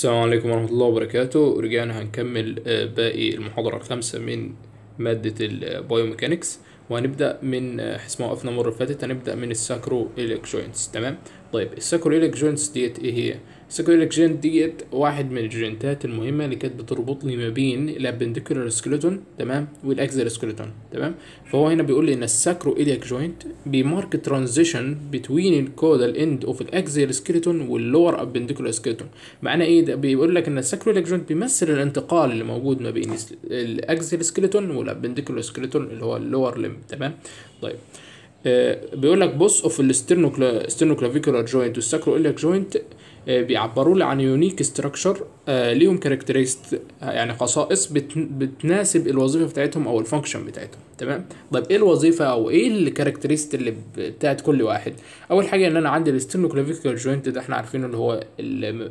السلام عليكم ورحمة الله وبركاته رجعنا هنكمل آه، باقي المحاضرة الخامسة من مادة البايوميكانكس آه، وهنبدأ من آه، حيث ما وقفنا المرة اللي فاتت هنبدأ من الساكرو إليك جوينتس تمام طيب الساكرو إليك جوينتس ديت إيه هي؟ بس جين ديت واحد من الجينتات المهمه اللي كانت بتربط لي ما بين الابندكولار سكلتون تمام والاكزال سكلتون تمام فهو هنا بيقول لي ان الساكرو الياك جوينت بيمارك ترانزيشن بتوين الكودال اند اوف الاكزال سكلتون واللور ابندكولار سكلتون معناه ايه ده بيقول لك ان الساكرو الياك جوينت بيمثل الانتقال اللي موجود ما بين الاكزال سكلتون والابندكولار سكلتون اللي هو اللور لم تمام طيب آه بيقول لك بص اوف الستيرنوكلافيكولار جوينت والساكرو الياك جوينت آه، بيعبروا لي عن يونيك ستراكشر آه، ليهم كاركترست آه، يعني خصائص بتناسب الوظيفه بتاعتهم او الفانكشن بتاعتهم تمام طيب ايه الوظيفه او ايه الكاركترست اللي بتاعت كل واحد اول حاجه ان انا عندي الستيرنوكلافيكال جوينت ده احنا عارفينه اللي هو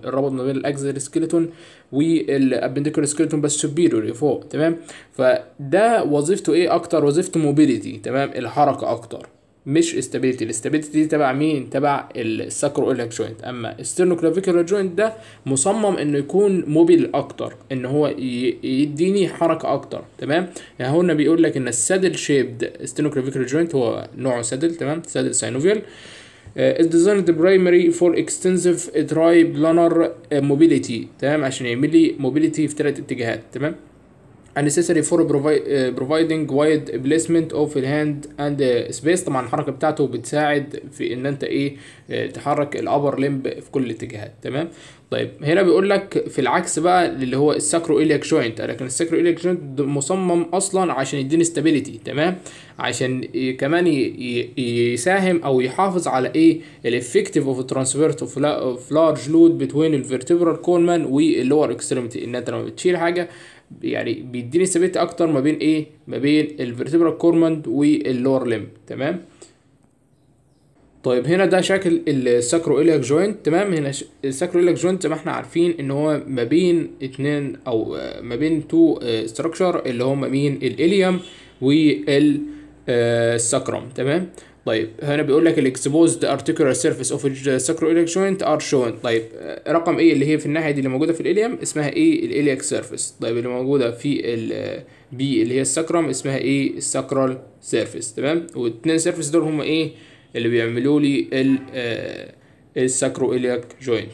الربط ما بين الاكزر سكيلتون والابندكول سكيلتون بس سوبيريور فوق تمام فده وظيفته ايه اكتر وظيفته موبيليتي تمام الحركه اكتر مش استابيليتي الاستابيليتي دي تبع مين تبع الساكرو ايلك جوينت اما الستيرنو كلافيكولار جوينت ده مصمم انه يكون موبيل اكتر ان هو يديني حركه اكتر تمام يعني هنا بيقول لك ان السادل شيبد ستيرنو كلافيكولار جوينت هو نوعه سادل تمام سادل از uh, is designed فور for extensive بلانر uh, mobility تمام عشان يعمل لي موبيليتي في ثلاث اتجاهات تمام unnecessary for uh, providing wide placement of the hand and space طبعا الحركه بتاعته بتساعد في ان انت ايه آه، تحرك الابر لمب في كل الاتجاهات تمام طيب هنا بيقول لك في العكس بقى اللي هو الساكرو إليك جوينت لكن الساكرو إليك جوينت مصمم اصلا عشان يديني استابيليتي تمام عشان كمان يساهم او يحافظ على ايه الافكتيف اوف ترانسفيرت اوف لارج لود بتوين الفيرتبرال كولمان واللور اكستريمتي ان انت لما بتشيل حاجه يعني بيديني ثبات اكتر ما بين ايه ما بين الفيرتبرال كورماند واللور ليم تمام طيب هنا ده شكل الساكرو إليك جوينت تمام هنا الساكرو إليك جوينت ما احنا عارفين ان هو ما بين اتنين او ما بين تو ستراكشر آه، اللي هما مين الاليوم والساكرم آه، تمام طيب هنا بيقول لك الاكسبوزد ارتيكولار سيرفيس اوف الساكرو iliac جوينت ار شون طيب آه، رقم ايه اللي هي في الناحيه دي اللي موجوده في الاليم اسمها ايه الاليك سيرفيس طيب اللي موجوده في البي آه، اللي هي الساكرم اسمها ايه الساكرال سيرفيس تمام والاثنين سيرفيس دول هم ايه اللي بيعملوا لي الساكرو الياك جوينت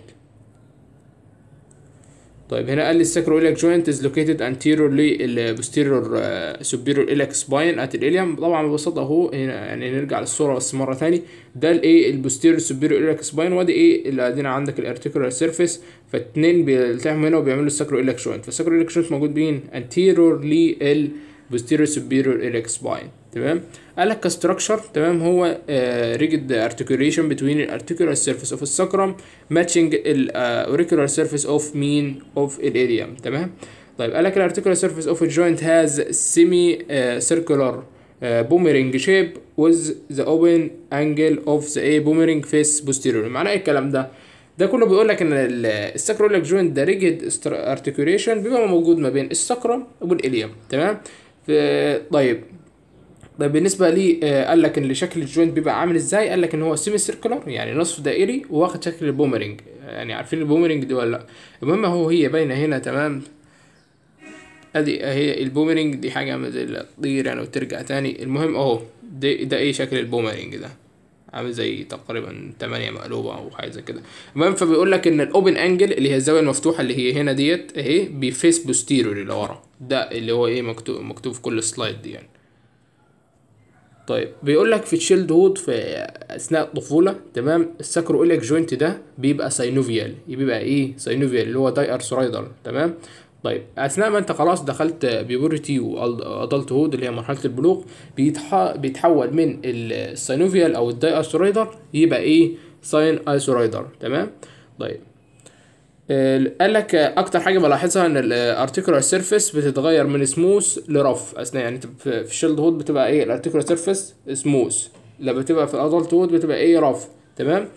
طيب هنا قال لي الساكرو إيلاك جوينت از لوكيتد انتيريورلي للبوستيرور سوبيرور اليك سباين ات الاليوم طبعا ببساطة أهو هنا يعني نرجع للصورة بس مرة ثاني ده الإيه البوستيرور سوبيرور اليك سباين وادي إيه اللي عندنا عندك الارتيكولار سيرفيس فاتنين بيلتحموا هنا وبيعملوا الساكرو إيلاك جوينت فالساكرو إيلاك جوينت موجود بين انتيريورلي للبوستيرور سوبيرور اليك سباين تمام قال لك كاستراكشر تمام هو ريجيد ارتكيوليشن بتوين الارتكيولار سيرفيس اوف السكرم ماتشنج الاوريكولار سيرفيس اوف مين اوف الاريم تمام طيب قال لك الارتكيولار سيرفيس اوف الجوينت هاز سيمي سيركولار بوميرنج شيب وز ذا اوبن انجل اوف ذا اي بوميرنج فيس بوستيريور معناه ايه الكلام ده ده كله بيقول لك ان الساكرولك آه، جوينت ده ريجيد ارتكيوليشن بيبقى موجود ما بين السكرم والاليوم تمام طيب طيب بالنسبه لي آه، قال لك ان شكل الجوينت بيبقى عامل ازاي قال لك ان هو سيمي سيركلر يعني نصف دائري وواخد شكل البومرنج آه، يعني عارفين البومرنج دي ولا لا المهم اهو هي باينه هنا تمام ادي اهي آه، البومرنج دي حاجه عامله زي تطير يعني وترجع تاني المهم اهو ده, ده ايه شكل البومرنج ده عامل زي تقريبا تمانية مقلوبه او حاجه زي كده المهم فبيقول لك ان الاوبن انجل اللي هي الزاويه المفتوحه اللي هي هنا ديت اهي بيفيس بوستيريور لورا ده اللي هو ايه مكتوب مكتوب في كل سلايد دي يعني طيب بيقول لك في تشيلد هود في اثناء الطفوله تمام الساكرو إليك جوينت ده بيبقى ساينوفيال بيبقى ايه ساينوفيال اللي هو داي سرايدر تمام طيب اثناء ما انت خلاص دخلت بيبورتي وادلت هود اللي هي مرحله البلوغ بيتح... بيتحول من الساينوفيال او الداي سرايدر يبقى ايه ساين ايسورايدر تمام طيب آه، قال لك اكتر حاجه بلاحظها ان الارتيكولار سيرفيس بتتغير من سموث لرف اثناء يعني في الشيلد هود بتبقى ايه الارتيكولار سيرفيس سموث لما بتبقى في الادلت هود بتبقى ايه رف تمام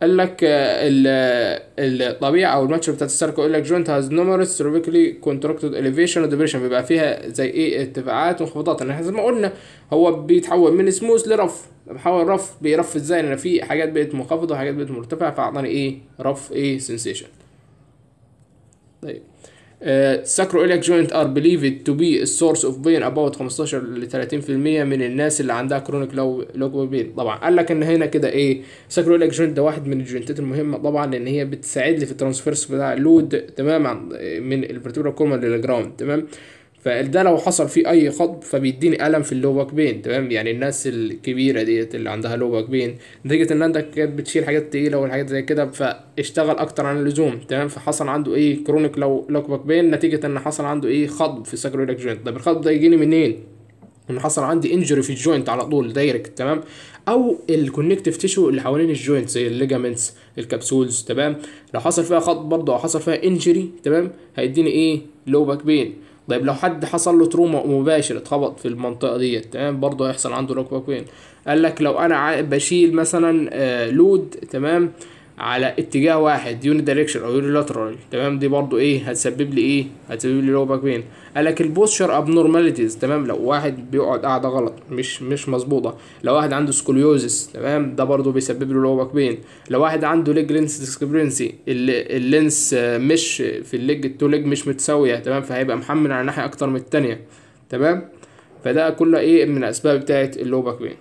قال لك آه، الطبيعه او الماتش بتاعت السيركل يقول لك جوينت هاز نومرس سيرفيكلي كونتراكتد اليفيشن وديبريشن بيبقى فيها زي ايه ارتفاعات وانخفاضات يعني احنا زي ما قلنا هو بيتحول من سموث لرف بحول رف بيرف ازاي لان في حاجات بقت منخفضه وحاجات بقت مرتفعه فاعطاني ايه رف ايه سنسيشن طيب ساكرو إليك جوينت ار بليفد تو بي السورس اوف بين اباوت 15 ل 30% من الناس اللي عندها كرونيك لو لو بين طبعا قال لك ان هنا كده ايه ساكرو إليك جوينت ده واحد من الجوينتات المهمه طبعا لان هي بتساعد لي في الترانسفيرس بتاع اللود تماما آه، من الفرتبرال كولمان للجراوند تمام فده لو حصل فيه اي خطب فبيديني الم في اللو باك بين تمام يعني الناس الكبيره ديت اللي عندها لو باك بين نتيجه ان انت كانت بتشيل حاجات تقيله والحاجات زي كده فاشتغل اكتر عن اللزوم تمام فحصل عنده ايه كرونيك لو لوك باك بين نتيجه ان حصل عنده ايه خطب في ساكرويلك جوينت طب الخطب ده يجيني منين ان حصل عندي انجري في الجوينت على طول دايركت تمام او الكونكتيف تيشو اللي حوالين الجوينت زي الليجامنتس الكبسولز تمام لو حصل فيها خط برضه او حصل فيها انجري تمام هيديني ايه لو باك بين طيب لو حد حصل له تروما مباشر اتخبط في المنطقه ديت تمام برضه هيحصل عنده ركبه كوين قال لك لو انا بشيل مثلا آه، لود تمام على اتجاه واحد يوني دايركشن او يوني لاترال تمام دي برضو ايه هتسبب لي ايه هتسبب لي لو باك بين قال لك البوستشر ابنورماليتيز تمام لو واحد بيقعد قاعده غلط مش مش مظبوطه لو واحد عنده سكوليوزس تمام ده برضو بيسبب له لو باك بين لو واحد عنده ليج لينس ديسكريبنسي اللينس مش في الليج التو ليج مش متساويه تمام فهيبقى محمل على ناحيه اكتر من الثانيه تمام فده كله ايه من الاسباب بتاعت اللو باك بين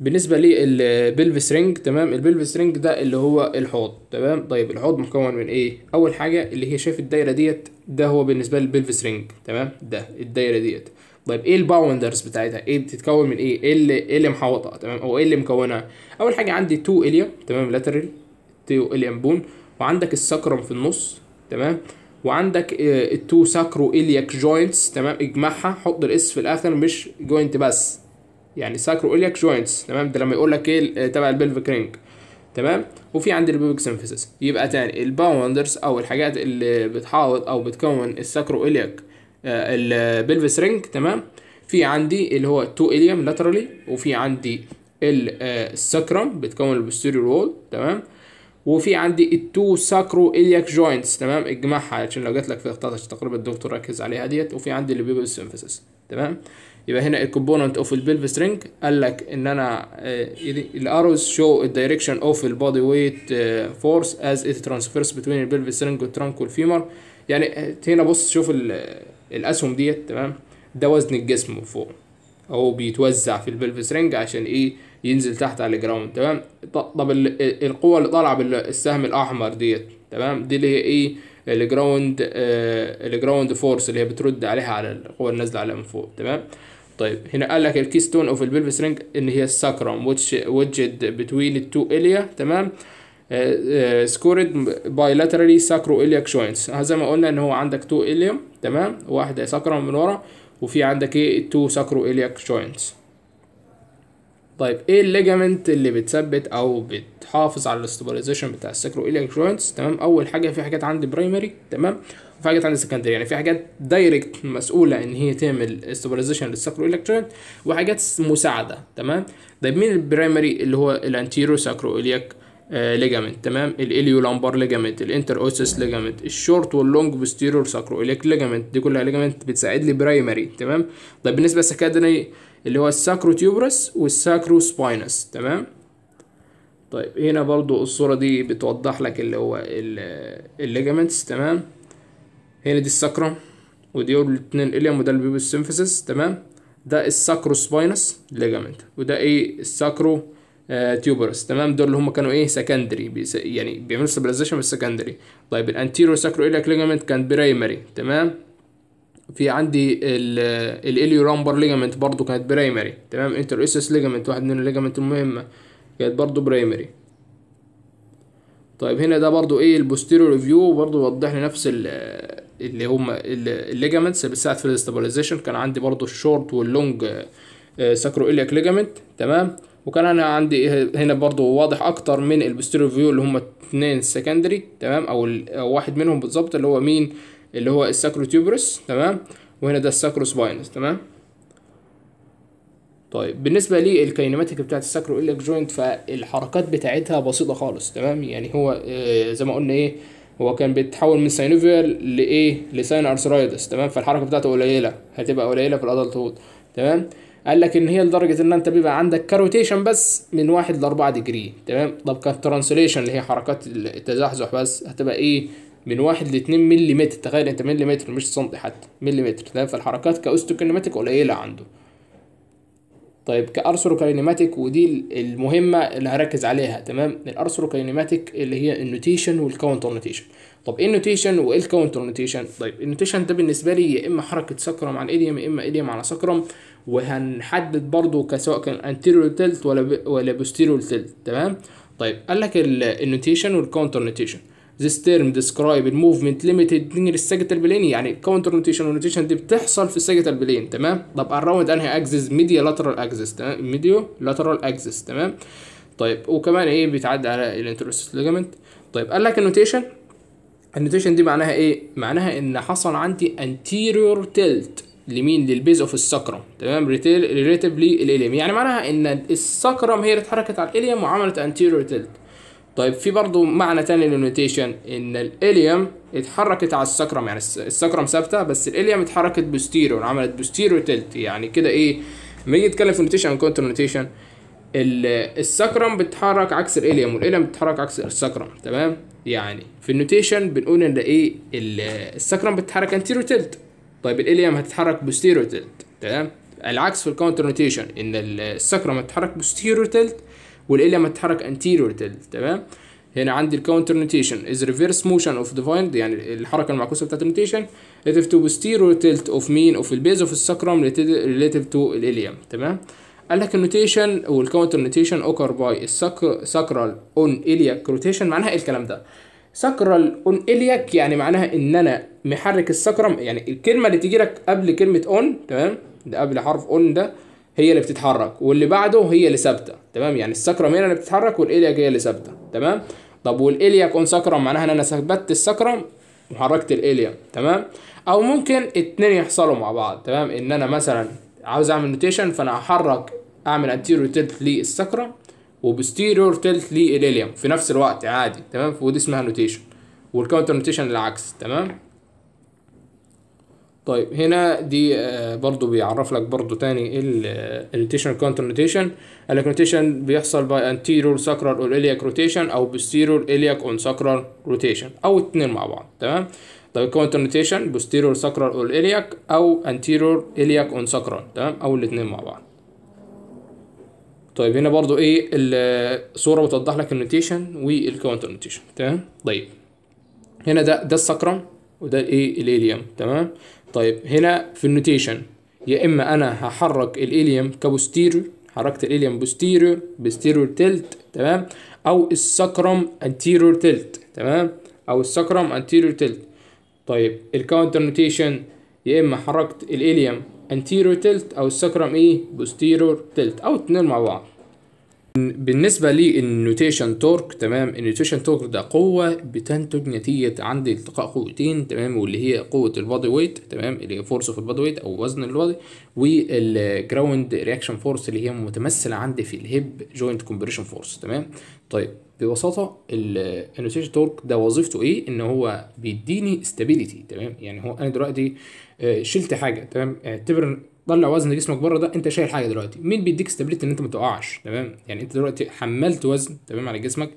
بالنسبه للبلفس رينج تمام البلفس رينج ده اللي هو الحوض تمام طيب الحوض مكون من ايه اول حاجه اللي هي شايف الدايره ديت ده هو بالنسبه للبلفس رينج تمام ده الدايره ديت طيب ايه الباوندرز بتاعتها ايه بتتكون من ايه ايه اللي, إيه اللي محوطها تمام او ايه اللي مكونها اول حاجه عندي تو اليا تمام لاترال تو اليا بون وعندك السكرم في النص تمام وعندك التو ساكرو الياك جوينتس تمام اجمعها حط الاس في الاخر مش جوينت بس يعني ساكرو اليك جوينتس تمام ده لما يقول لك ايه آه، تبع البلفيك رينج تمام وفي عند البيبك سيمفيسيس يبقى تاني الباوندرز او الحاجات اللي بتحاوط او بتكون الساكرو اليك البلفس البلفيس رينج تمام في عندي اللي هو التو إليوم لاترالي وفي عندي السكرم آه، بتكون البوستيريور وول تمام وفي عندي التو ساكرو الياك جوينتس تمام اجمعها عشان لو جات لك في 13 تقريبا الدكتور ركز عليها ديت وفي عندي البيبل سيمفيسيس تمام يبقى هنا الكومبوننت اوف البلف سترينج قال لك ان انا الاروز شو الدايركشن اوف البادي ويت فورس از ات ترانسفيرس بتوين البلف سترينج والترانك والفيمر يعني آه، هنا بص شوف آه، الاسهم ديت تمام ده وزن الجسم من فوق اهو بيتوزع في البلف سترينج عشان ايه ينزل تحت على الجراوند تمام طب آه، القوه اللي طالعه بالسهم الاحمر ديت تمام دي اللي هي ايه الجراوند آه الجراوند فورس اللي هي بترد عليها على القوه النازله عليها من فوق تمام طيب هنا قال لك الكيستون اوف البلفس رينج ان هي الساكرام ويتش وجد بتوين التو اليا تمام سكورد باي لاترالي ساكرو اليك جوينتس زي ما قلنا ان هو عندك تو اليوم تمام واحده ساكرام من ورا وفي عندك ايه التو ساكرو اليك جوينتس طيب ايه الليجامنت اللي بتثبت او بتحافظ على الاستابلايزيشن بتاع الساكرو ايليك جوينتس تمام اول حاجه في حاجات عندي برايمري تمام وفي حاجات عندي سكندري يعني في حاجات دايركت مسؤوله ان هي تعمل استابلايزيشن للساكرو ايليك جوينت وحاجات مساعده تمام طيب مين البرايمري اللي هو الانتيرو ساكرو ايليك ليجامنت تمام الاليو لامبر ليجامنت الانتر اوسس ليجامنت الشورت واللونج بوستيرور ساكرو ايليك ليجامنت دي كلها ليجامنت بتساعد لي برايمري تمام طيب بالنسبه للسكندري اللي هو الساكرو والساكرو سباينس تمام طيب هنا برضو الصورة دي بتوضح لك اللي هو الليجامنتس تمام هنا دي الساكرم ودي الاتنين اليوم وده البيبو السينفيسس تمام ده الساكرو سباينس ليجامنت وده ايه الساكرو آه تيوبرس تمام دول اللي هم كانوا ايه سكندري بيس... يعني بيعملوا سبلايزيشن بالسكندري طيب الانتيرو ساكرو اليك ليجامنت كان برايمري تمام في عندي الاليو رامبر ليجامنت برضو كانت برايمري تمام انتر اسس ليجامنت واحد من الليجامنت المهمه كانت برضو برايمري طيب هنا ده برضو ايه البوستيريور ريفيو برضو وضح لي نفس اللي هم الليجامنتس بتساعد في الاستابلايزيشن كان عندي برضو الشورت واللونج ساكرو إليك ليجامنت تمام وكان انا عندي إيه؟ هنا برضو واضح اكتر من البوستيريور ريفيو اللي هم اثنين سكندري تمام او واحد منهم بالظبط اللي هو مين اللي هو الساكرو تيوبرس تمام وهنا ده الساكرو سباينس تمام طيب بالنسبه للكينيماتيك بتاعت الساكرو اليك جوينت فالحركات بتاعتها بسيطه خالص تمام يعني هو آه، زي ما قلنا ايه هو كان بيتحول من ساينوفيال لايه لساين ارثرايدس تمام فالحركه بتاعته قليله هتبقى قليله في الادلت هود تمام قال لك ان هي لدرجه ان انت بيبقى عندك كاروتيشن بس من واحد لاربعة ديجري تمام طب كانت ترانسليشن اللي هي حركات التزحزح بس هتبقى ايه من واحد ل 2 ملم تخيل انت ملم مش سنتي حتى ملم تمام فالحركات كاوستوكينيماتيك قليله عنده طيب كارثروكاينيماتيك ودي المهمه اللي هركز عليها تمام الارثروكاينيماتيك اللي هي النوتيشن والكاونتر نوتيشن طب ايه النوتيشن وايه الكاونتر نوتيشن طيب النوتيشن ده بالنسبه لي يا اما حركه سكرم عن ايديم يا اما ايديم على سكرم وهنحدد برضو كسواء كان انتيريور تيلت ولا ب... ولا بوستيريور تيلت تمام طيب قال لك النوتيشن والكاونتر نوتيشن This term describe movement limited near sagittal plane يعني counter rotation rotation دي بتحصل في sagittal plane تمام طب around انهي axis media lateral axis تمام media lateral axis تمام طيب وكمان ايه بيتعدى على الانترست ليجامنت طيب قال لك النوتيشن النوتيشن دي معناها ايه معناها ان حصل عندي anterior tilt لمين للبيز اوف السكرم تمام ريليتيفلي الاليم يعني معناها ان السكرم هي اللي اتحركت على الاليم وعملت anterior tilt طيب في برضه معنى تاني للنوتيشن ان الاليوم اتحركت على السكرم يعني السكرم ثابته بس الاليوم اتحركت بوستيريو عملت بوستيريو تلت يعني كده ايه لما نيجي نتكلم في النوتيشن عن كونتر نوتيشن السكرم بتتحرك عكس الاليوم والاليوم بتتحرك عكس السكرم تمام يعني في النوتيشن بنقول ان ايه السكرم بتتحرك انتيريو تلت طيب الاليوم هتتحرك بوستيريو تلت تمام العكس في الكونتر نوتيشن ان السكرم هتتحرك بوستيريو تلت والاليا تتحرك anterior tilt تمام هنا عندي الكاونتر نوتيشن از ريفيرس موشن اوف فايند يعني الحركه المعكوسه بتاعت النوتيشن ريليتيف تو بوستيريور تيلت اوف مين اوف البيز اوف السكرم ريليتيف تو الاليا تمام قال لك النوتيشن والكاونتر نوتيشن اوكر باي السكرال اون الياك روتيشن معناها ايه الكلام ده سكرال اون الياك يعني معناها ان انا محرك السكرم يعني الكلمه اللي تيجي لك قبل كلمه اون تمام ده قبل حرف اون ده هي اللي بتتحرك واللي بعده هي اللي ثابته تمام يعني السكرم هنا اللي بتتحرك والالياك هي اللي ثابته تمام طب والالياك اون سكرم معناها ان انا ثبتت السكرم وحركت الاليا تمام او ممكن اتنين يحصلوا مع بعض تمام ان انا مثلا عاوز اعمل نوتيشن فانا احرك اعمل انتيريور تلت للسكرم وبستيريور تلت للاليا في نفس الوقت عادي تمام ودي اسمها نوتيشن والكاونتر نوتيشن العكس تمام طيب هنا دي آه، برضو بيعرف لك برضو تاني إيه ال آه، الروتيشن rotation ال rotation بيحصل by anterior sacral or iliac rotation او posterior iliac on sacral rotation او الاتنين مع بعض تمام طيب counter rotation posterior sacral or iliac او anterior iliac on sacral تمام او الاتنين مع بعض طيب هنا برضو ايه الصورة آه، بتوضح لك النوتيشن والكونتر نوتيشن تمام طيب هنا ده ده السكرم وده ايه الاليوم تمام طيب هنا في النوتيشن يا اما انا هحرك الاليوم كبوستيريور حركت الاليوم بوستيريور بوستيريور تلت تمام او السكرم انتيريور تلت تمام او السكرم انتيريور تلت طيب الكاونتر نوتيشن يا اما حركت الاليوم انتيريور تلت او السكرم ايه بوستيريور تلت او اتنين مع بعض بالنسبه للنوتيشن تورك تمام النوتيشن تورك ده قوه بتنتج نتيجه عند التقاء قوتين تمام واللي هي قوه البادي ويت تمام اللي هي فورس اوف البادي ويت او وزن البادي والجراوند رياكشن فورس اللي هي متمثله عندي في الهيب جوينت كومبريشن فورس تمام طيب ببساطه النوتيشن تورك ده وظيفته ايه ان هو بيديني ستابيليتي تمام يعني هو انا دلوقتي آه، شلت حاجه تمام اعتبر طلع وزن جسمك بره ده انت شايل حاجه دلوقتي مين بيديك استابيليتي ان انت ما تقعش تمام يعني انت دلوقتي حملت وزن تمام على جسمك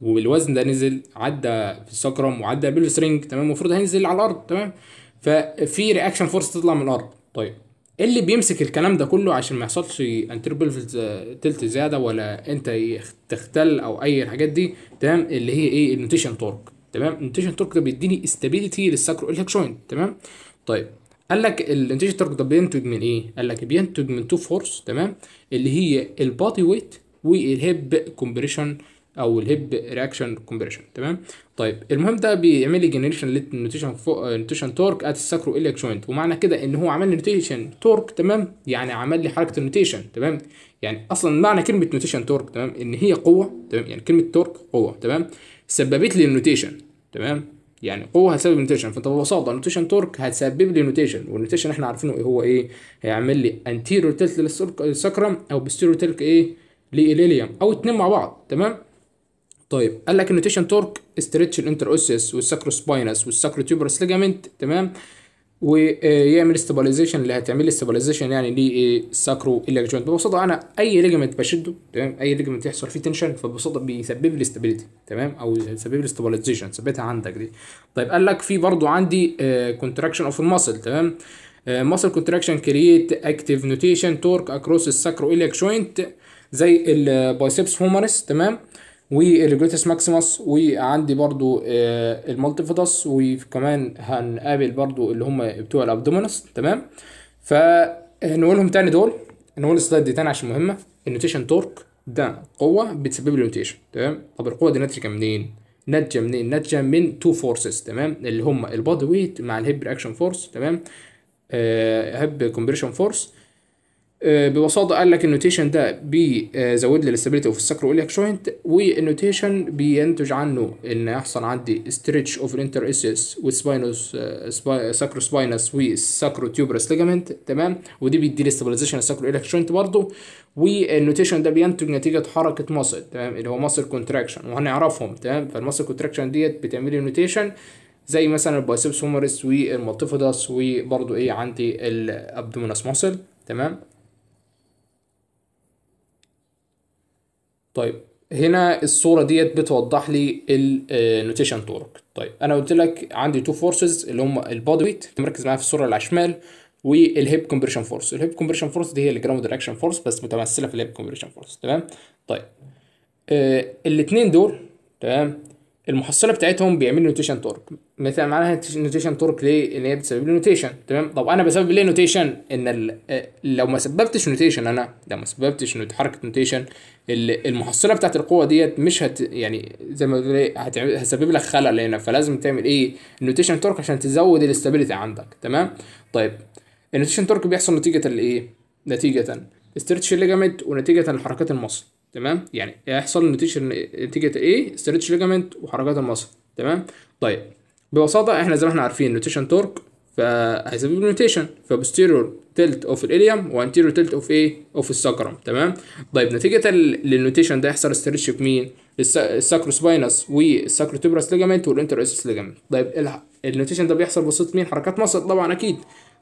والوزن ده نزل عدى في السكرم وعدى بالسرنج تمام المفروض هينزل على الارض تمام ففي رياكشن فورس تطلع من الارض طيب إيه اللي بيمسك الكلام ده كله عشان ما يحصلش انتربلفز تلت زياده ولا انت تختل او اي الحاجات دي تمام اللي هي ايه النوتيشن تورك تمام النوتيشن تورك ده بيديني استابيليتي للساكرو الهيك تمام طيب قال لك الانتاج الترك ده بينتج من ايه؟ قال لك بينتج من تو فورس تمام اللي هي البادي ويت والهيب كومبريشن او الهيب رياكشن كومبريشن تمام طيب المهم ده بيعمل لي جنريشن نوتيشن نوتيشن تورك ات الساكرو اليك جوينت ومعنى كده ان هو عمل لي نوتيشن تورك تمام يعني عمل لي حركه النوتيشن تمام يعني اصلا معنى كلمه نوتيشن تورك تمام ان هي قوه تمام يعني كلمه تورك قوه تمام سببت لي النوتيشن تمام يعني قوه هتسبب نوتيشن فانت ببساطه نوتيشن تورك هتسبب لي نوتيشن والنوتيشن احنا عارفينه ايه هو ايه هيعمل لي انتيريور تلت للسكرم او بستيريو تلت ايه للاليوم او اتنين مع بعض تمام طيب قال لك النوتيشن تورك استريتش الانتر اوسس والساكرو تيوبرس ليجامنت تمام ويعمل استابلايزيشن اللي هتعمل لي استابلايزيشن يعني للساكرو إيه جوينت ببساطه انا اي ليجمنت بشده تمام اي ليجمنت يحصل فيه تنشن فببساطه بيسبب لي استابيليتي تمام او يسبب لي استابلايزيشن ثبتها عندك دي طيب قال لك في برضه عندي كونتراكشن اوف الماسل تمام ماسل كونتراكشن كرييت اكتيف نوتيشن تورك اكروس الساكرو إيه جوينت زي البايسبس هومرس تمام والريجوليتس ماكسيموس وعندي برضو آه، المالتيفيدس وكمان هنقابل برضو اللي هم بتوع الابدومينس تمام فنقولهم تاني دول نقول السلايد دي تاني عشان مهمه النوتيشن تورك ده قوه بتسبب لي نوتيشن تمام طب القوه دي ناتجه منين؟ ناتجه منين؟ ناتجه من تو فورسز تمام اللي هم البادي ويت مع الهيب رياكشن فورس تمام آه، هيب كومبريشن فورس آه، ببساطه قال لك النوتيشن ده بيزود لي الاستابيليتي اوف اليك جوينت والنوتيشن بينتج عنه ان يحصل عندي ستريتش اوف الانتر اس والسباينوس ساكرو سباينس والساكرو تيوبرس ليجامنت تمام ودي بيدي لي الساكرو اليك جوينت برضه والنوتيشن ده بينتج نتيجه حركه ماسل تمام اللي هو ماسل كونتراكشن وهنعرفهم تمام فالماسل كونتراكشن ديت بتعمل لي نوتيشن زي مثلا البايسبس هومرس والمالتيفيداس وبرضه ايه عندي الابدومينس ماسل تمام طيب هنا الصوره ديت بتوضح لي النوتيشن تورك آه، طيب انا قلت لك عندي تو فورسز اللي هم البودي ويت مركز معايا في الصوره اللي على الشمال والهيب كومبريشن فورس الهيب كومبريشن فورس دي هي الجراوند دايركشن فورس بس متمثله في الهيب كومبريشن فورس تمام طيب آه الاثنين دول تمام المحصله بتاعتهم بيعملوا نوتيشن تورك مثلا معناها نوتيشن تورك ليه ان هي بتسبب لي نوتيشن تمام طب انا بسبب ليه نوتيشن ان آه، لو ما سببتش نوتيشن انا لو ما سببتش حركه نوتيشن المحصله بتاعت القوه ديت مش هت يعني زي ما بتقول ايه هتسبب لك خلل هنا فلازم تعمل ايه النوتيشن تورك عشان تزود الاستابيليتي عندك تمام طيب النوتيشن تورك بيحصل نتيجه لايه نتيجه استرتش ليجامنت ونتيجه لحركات المصل تمام يعني هيحصل نتيجه نتيجه ايه استرتش ليجامنت وحركات المصل تمام طيب ببساطه احنا زي ما احنا عارفين نوتيشن تورك فهيسبب لي روتيشن تلت اوف الاليوم وانتيرور تلت اوف ايه اوف الساكرم تمام طيب نتيجه للنوتيشن ده يحصل استرتش في مين الساكروسباينس والساكروتوبراس ليجامنت والانتر اسس ليجامنت طيب النوتيشن ده بيحصل بواسطه مين حركات مصل طبعا اكيد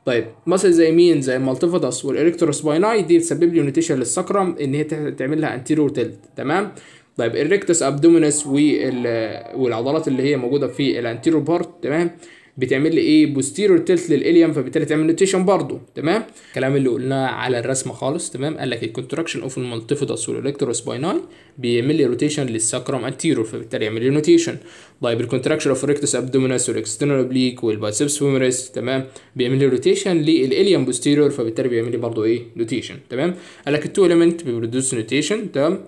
طيب مصل زي مين زي المالتيفيدس والالكتروسبايناي دي بتسبب لي نوتيشن للساكرم ان هي تعمل لها انتيرور تلت تمام طيب الريكتس ابدومينس والعضلات اللي هي موجوده في الانتيرور بارت تمام بتعمل لي ايه بوستيريور تلت للاليم فبالتالي تعمل نوتيشن برضه تمام الكلام اللي قلناه على الرسمه خالص تمام قال لك الكونتراكشن اوف المالتيفيدس والالكترو سبايناي بيعمل لي روتيشن للساكرام انتيرور فبالتالي يعمل لي نوتيشن طيب الكونتراكشن اوف ريكتس ابدومينس والاكسترنال اوبليك والبايسبس فيمرس تمام بيعمل لي روتيشن للاليم بوستيريور فبالتالي بيعمل لي برضه ايه نوتيشن تمام قال لك التو اليمنت بيبرودوس نوتيشن تمام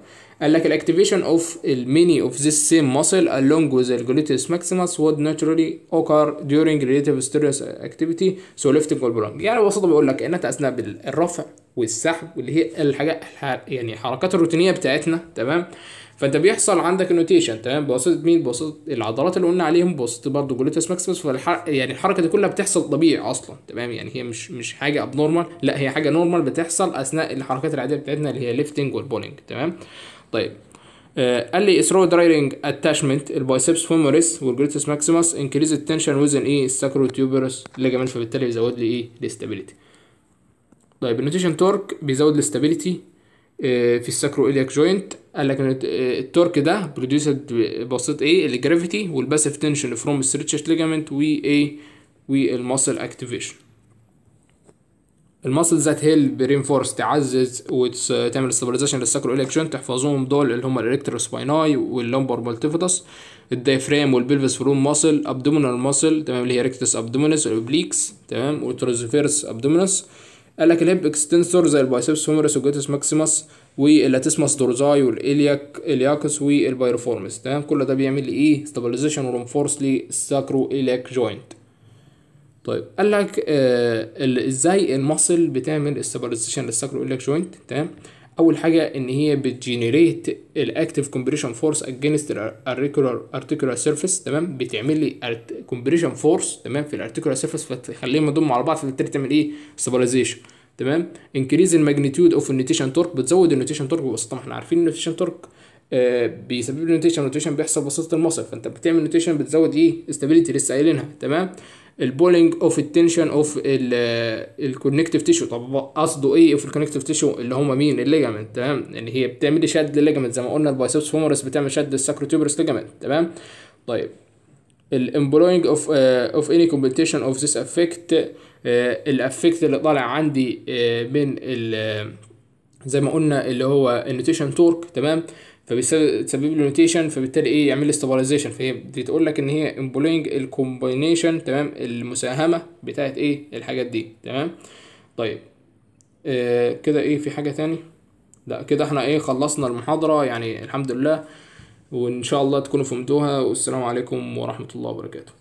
قال لك الاكتيفيشن اوف الميني اوف ذيس سيم ماسل along with the gluteus maximus would naturally occur during relative strenuous activity so lifting or pulling يعني ببساطه بيقول لك ان اثناء الرفع والسحب واللي هي الحاجات يعني الحركات الروتينيه بتاعتنا تمام فانت بيحصل عندك النوتيشن تمام بواسطه مين بواسطه العضلات اللي قلنا عليهم بواسطه برضه جلوتس ماكسيمس يعني الحركه دي كلها بتحصل طبيعي اصلا تمام يعني هي مش مش حاجه اب نورمال لا هي حاجه نورمال بتحصل اثناء الحركات العاديه بتاعتنا اللي هي ليفتنج والبولينج تمام طيب آه، قال لي اسرو درايرنج اتاشمنت البايسبس فوموريس والجريتس ماكسيموس انكريز التنشن وزن ايه الساكرو تيوبرس ليجامنت فبالتالي بيزود لي ايه e الاستابيليتي طيب النوتيشن تورك بيزود الاستابيليتي آه، في الساكرو الياك جوينت قال لك ان آه، التورك ده بروديوسد بواسطه e ايه الجرافيتي والباسيف تنشن فروم ستريتش ليجامنت وايه والماسل اكتيفيشن الماسلز ذات هيل برينفورس تعزز وتعمل ستابلايزيشن للساكرو الكشن تحفظهم دول اللي هم الالكتروسبايناي واللومبر مالتيفيتاس الدايفرام والبلفس فروم ماسل ابدومينال ماسل تمام اللي هي ريكتس ابدومينس والبليكس تمام والترانزفيرس ابدومينس قال لك الهيب اكستنسور زي البايسبس هومرس والجوتس ماكسيمس واللاتيسماس دورزاي والالياك الياكس والبايروفورمس تمام كل ده بيعمل ايه ستابلايزيشن ورنفورس للساكرو الياك جوينت طيب قال لك آه ازاي المصل بتعمل stabilization للساكرو جوينت تمام اول حاجه ان هي بتجنريت الاكتيف كومبريشن فورس اجينست الاريكولار ارتيكولار سيرفيس تمام بتعمل لي كومبريشن فورس تمام في الارتيكولار سيرفيس فتخليهم يضموا على بعض فبالتالي تعمل ايه ستابلايزيشن تمام انكريز الماجنتيود اوف النوتيشن تورك بتزود النوتيشن تورك ببساطه احنا عارفين النوتيشن تورك آه، بيسبب لي نوتيشن نوتيشن بيحصل بواسطه المصل فانت بتعمل نوتيشن بتزود ايه استابيليتي لسه قايلينها تمام البولينج اوف التنشن اوف الكونكتيف تيشو طب قصده ايه في الكونكتيف تيشو اللي هم مين الليجامنت تمام ان هي بتعمل شد الليجامنت زي ما قلنا البايسبس فومورس بتعمل شد الساكروتيوبرس ليجامنت تمام طيب الامبلوينج اوف اوف اني كومبنتيشن اوف ذس افكت الافكت اللي طالع عندي آه، من آه، زي ما قلنا اللي هو النوتيشن تورك تمام فبتسبب له نوتيشن فبالتالي ايه يعمل لي ستابلايزيشن فهي بتقول لك ان هي امبولينج الكومباينيشن تمام المساهمه بتاعت ايه الحاجات دي تمام طيب آه كده ايه في حاجه تاني لا كده احنا ايه خلصنا المحاضره يعني الحمد لله وان شاء الله تكونوا فهمتوها والسلام عليكم ورحمه الله وبركاته